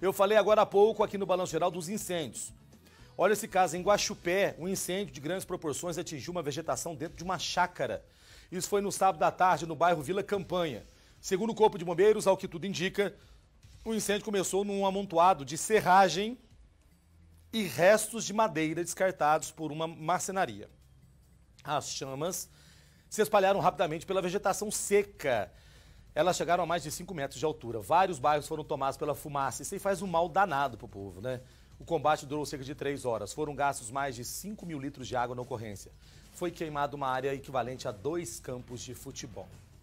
Eu falei agora há pouco aqui no Balanço Geral dos incêndios. Olha esse caso, em Guaxupé, um incêndio de grandes proporções atingiu uma vegetação dentro de uma chácara. Isso foi no sábado à tarde, no bairro Vila Campanha. Segundo o Corpo de Bombeiros, ao que tudo indica, o incêndio começou num amontoado de serragem e restos de madeira descartados por uma marcenaria. As chamas se espalharam rapidamente pela vegetação seca elas chegaram a mais de 5 metros de altura. Vários bairros foram tomados pela fumaça. Isso aí faz um mal danado para o povo, né? O combate durou cerca de 3 horas. Foram gastos mais de 5 mil litros de água na ocorrência. Foi queimada uma área equivalente a dois campos de futebol.